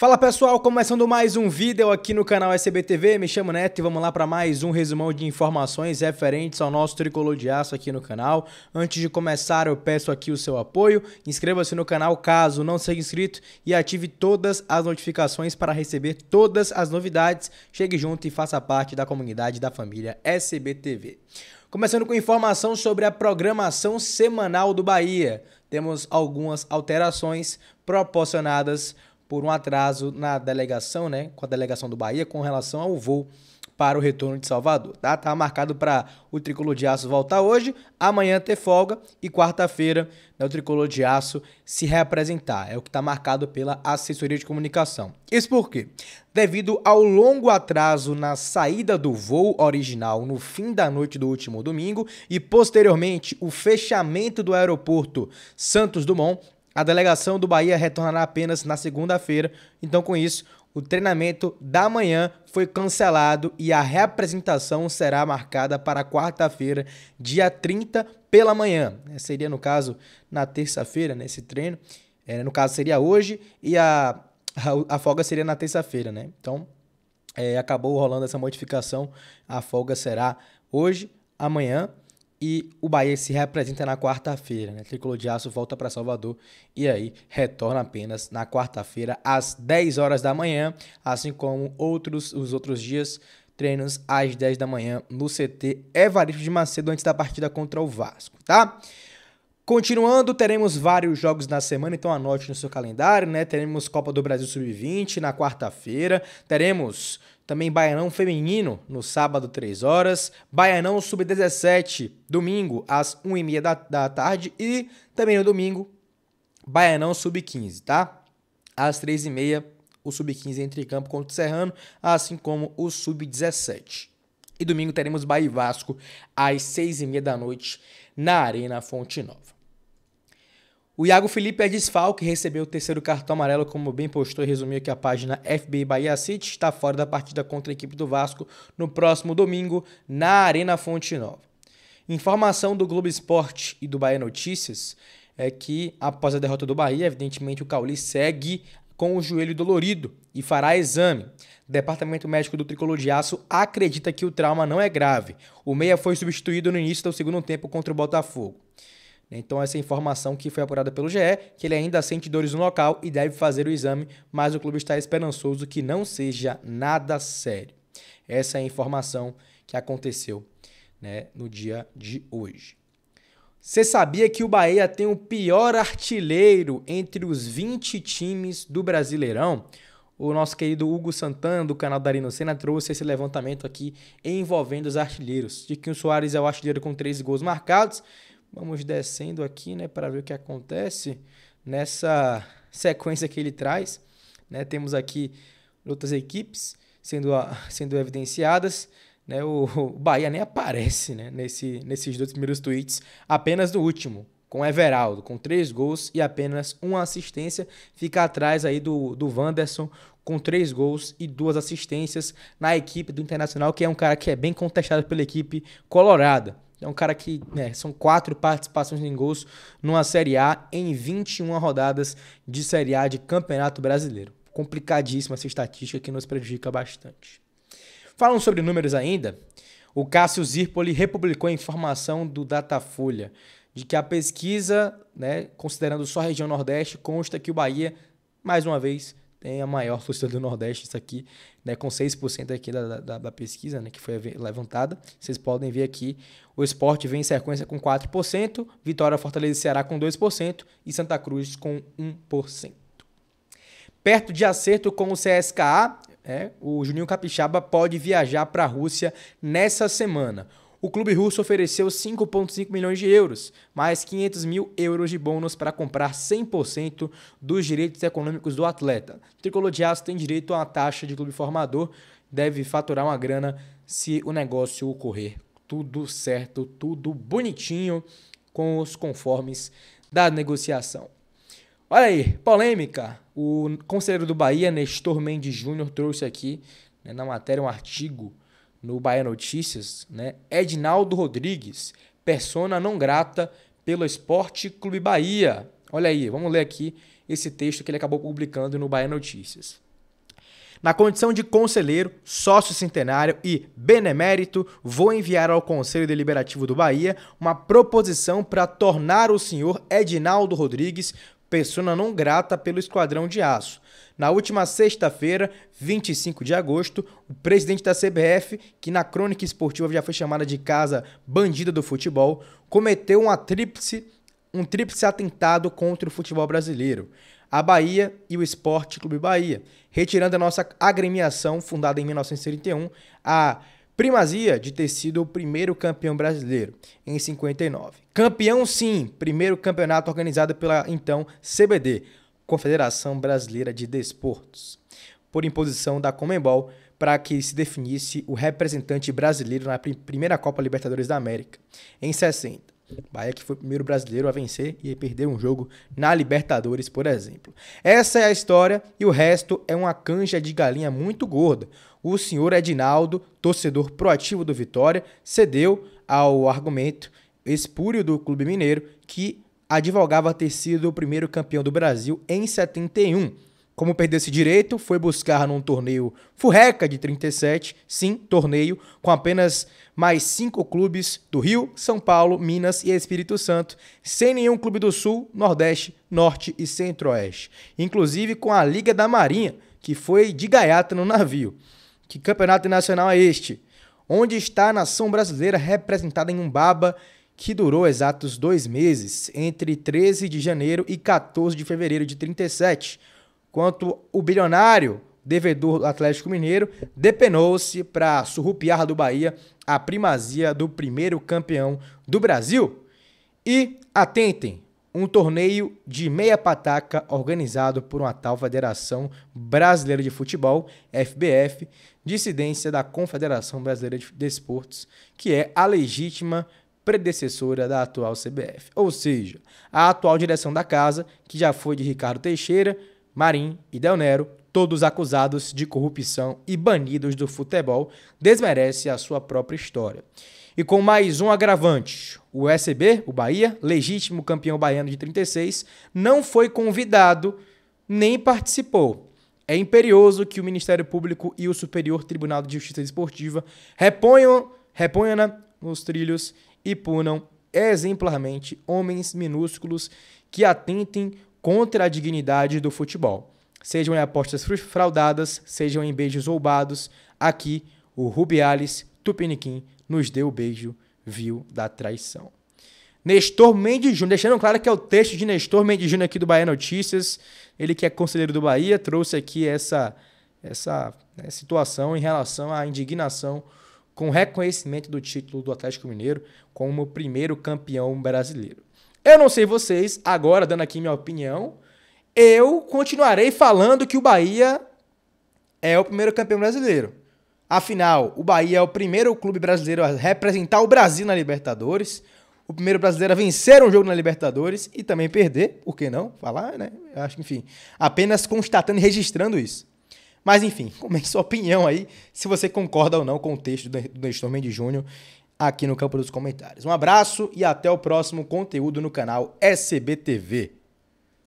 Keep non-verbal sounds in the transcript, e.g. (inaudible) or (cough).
Fala pessoal, começando mais um vídeo aqui no canal SBTV, me chamo Neto e vamos lá para mais um resumão de informações referentes ao nosso tricolor de aço aqui no canal. Antes de começar eu peço aqui o seu apoio, inscreva-se no canal caso não seja inscrito e ative todas as notificações para receber todas as novidades. Chegue junto e faça parte da comunidade da família SBTV. Começando com informação sobre a programação semanal do Bahia. Temos algumas alterações proporcionadas por um atraso na delegação, né, com a delegação do Bahia, com relação ao voo para o retorno de Salvador. Tá, tá marcado para o Tricolor de Aço voltar hoje, amanhã ter folga e quarta-feira né, o Tricolor de Aço se reapresentar. É o que está marcado pela assessoria de comunicação. Isso por quê? Devido ao longo atraso na saída do voo original no fim da noite do último domingo e posteriormente o fechamento do aeroporto Santos Dumont, a delegação do Bahia retornará apenas na segunda-feira, então, com isso, o treinamento da manhã foi cancelado e a reapresentação será marcada para quarta-feira, dia 30, pela manhã. É, seria, no caso, na terça-feira, nesse né, treino. É, no caso, seria hoje e a, a, a folga seria na terça-feira, né? Então, é, acabou rolando essa modificação. A folga será hoje, amanhã e o Bahia se representa na quarta-feira. Né? Tricolor de Aço volta para Salvador e aí retorna apenas na quarta-feira às 10 horas da manhã, assim como outros os outros dias treinos às 10 da manhã no CT Evaristo de Macedo antes da partida contra o Vasco, tá? Continuando, teremos vários jogos na semana, então anote no seu calendário, né? Teremos Copa do Brasil Sub-20 na quarta-feira, teremos também Baianão Feminino, no sábado, 3 horas. Baianão Sub-17, domingo, às 1h30 da, da tarde. E também no domingo, Baianão Sub-15, tá? Às 3h30, o Sub-15 entre campo contra o Serrano, assim como o Sub-17. E domingo teremos Bahia e Vasco às 6h30 da noite na Arena Fonte Nova. O Iago Felipe é desfalque, recebeu o terceiro cartão amarelo, como bem postou e resumiu que a página FBI Bahia City está fora da partida contra a equipe do Vasco no próximo domingo na Arena Fonte Nova. Informação do Globo Esporte e do Bahia Notícias é que, após a derrota do Bahia, evidentemente o Cauli segue com o joelho dolorido e fará exame. O Departamento Médico do Tricolor de Aço acredita que o trauma não é grave. O meia foi substituído no início do segundo tempo contra o Botafogo. Então, essa informação que foi apurada pelo GE, que ele ainda sente dores no local e deve fazer o exame, mas o clube está esperançoso que não seja nada sério. Essa é a informação que aconteceu né, no dia de hoje. Você sabia que o Bahia tem o pior artilheiro entre os 20 times do Brasileirão? O nosso querido Hugo Santana, do canal da Darino Senna, trouxe esse levantamento aqui envolvendo os artilheiros. de que o Soares é o artilheiro com três gols marcados, Vamos descendo aqui, né, para ver o que acontece nessa sequência que ele traz, né? Temos aqui outras equipes sendo, sendo evidenciadas, né? O, o Bahia nem aparece, né, nesse, nesses dois primeiros tweets, apenas no último, com Everaldo, com três gols e apenas uma assistência, fica atrás aí do, do Wanderson, com três gols e duas assistências na equipe do Internacional, que é um cara que é bem contestado pela equipe colorada. É um cara que né, são quatro participações em gols numa Série A em 21 rodadas de Série A de Campeonato Brasileiro. Complicadíssima essa estatística que nos prejudica bastante. Falando sobre números ainda, o Cássio Zirpoli republicou a informação do Datafolha de que a pesquisa, né, considerando só a região Nordeste, consta que o Bahia, mais uma vez, tem a maior frustração do Nordeste, isso aqui, né, com 6% aqui da, da, da, pesquisa, né, que foi levantada. Vocês podem ver aqui, o esporte vem em sequência com 4%, Vitória, Fortaleza e Ceará com 2% e Santa Cruz com 1%. Perto de acerto com o CSKA, é, o Juninho Capixaba pode viajar para a Rússia nessa semana. O clube russo ofereceu 5,5 milhões de euros, mais 500 mil euros de bônus para comprar 100% dos direitos econômicos do atleta. O tricolor de aço tem direito a uma taxa de clube formador, deve faturar uma grana se o negócio ocorrer tudo certo, tudo bonitinho com os conformes da negociação. Olha aí, polêmica. O conselheiro do Bahia, Nestor Mendes Júnior, trouxe aqui né, na matéria um artigo no Bahia Notícias, né? Edinaldo Rodrigues, persona não grata pelo Esporte Clube Bahia. Olha aí, vamos ler aqui esse texto que ele acabou publicando no Bahia Notícias. Na condição de conselheiro, sócio centenário e benemérito, vou enviar ao Conselho Deliberativo do Bahia uma proposição para tornar o senhor Edinaldo Rodrigues persona não grata pelo Esquadrão de Aço. Na última sexta-feira, 25 de agosto, o presidente da CBF, que na crônica esportiva já foi chamada de casa bandida do futebol, cometeu uma tríplice, um tríplice atentado contra o futebol brasileiro a Bahia e o Esporte Clube Bahia, retirando a nossa agremiação, fundada em 1931, a Primazia de ter sido o primeiro campeão brasileiro em 59. Campeão sim, primeiro campeonato organizado pela então CBD, Confederação Brasileira de Desportos, por imposição da Comembol para que se definisse o representante brasileiro na primeira Copa Libertadores da América, em 60. Bahia que foi o primeiro brasileiro a vencer e perder um jogo na Libertadores, por exemplo. Essa é a história e o resto é uma canja de galinha muito gorda. O senhor Edinaldo, torcedor proativo do Vitória, cedeu ao argumento espúrio do Clube Mineiro que advogava ter sido o primeiro campeão do Brasil em 71 como perdeu esse direito, foi buscar num torneio Furreca de 37, sim, torneio, com apenas mais cinco clubes do Rio, São Paulo, Minas e Espírito Santo, sem nenhum clube do Sul, Nordeste, Norte e Centro-Oeste. Inclusive com a Liga da Marinha, que foi de gaiata no navio. Que campeonato nacional é este? Onde está a nação brasileira representada em um baba que durou exatos dois meses, entre 13 de janeiro e 14 de fevereiro de 37? quanto o bilionário devedor do Atlético Mineiro depenou-se para surrupiar do Bahia a primazia do primeiro campeão do Brasil. E atentem, um torneio de meia pataca organizado por uma tal Federação Brasileira de Futebol, FBF, dissidência da Confederação Brasileira de Desportos, que é a legítima predecessora da atual CBF. Ou seja, a atual direção da casa, que já foi de Ricardo Teixeira, Marim e Del Nero, todos acusados de corrupção e banidos do futebol, desmerece a sua própria história. E com mais um agravante, o SB, o Bahia, legítimo campeão baiano de 36, não foi convidado nem participou. É imperioso que o Ministério Público e o Superior Tribunal de Justiça Esportiva reponham, reponham nos trilhos e punam exemplarmente homens minúsculos que atentem contra a dignidade do futebol. Sejam em apostas fraudadas, sejam em beijos roubados, aqui o Rubiales Tupiniquim nos deu o beijo, viu, da traição. Nestor Mendes Júnior, deixando claro que é o texto de Nestor Mendes Júnior aqui do Bahia Notícias, ele que é conselheiro do Bahia, trouxe aqui essa, essa né, situação em relação à indignação com o reconhecimento do título do Atlético Mineiro como primeiro campeão brasileiro. Eu não sei vocês, agora dando aqui minha opinião, eu continuarei falando que o Bahia é o primeiro campeão brasileiro. Afinal, o Bahia é o primeiro clube brasileiro a representar o Brasil na Libertadores, o primeiro brasileiro a vencer um jogo na Libertadores e também perder, por que não? Falar, né? Acho que, enfim, apenas constatando e registrando isso. Mas enfim, (laughs) comente sua opinião aí, se você concorda ou não com o texto do Nestor Mendes Júnior aqui no campo dos comentários. Um abraço e até o próximo conteúdo no canal SBTV.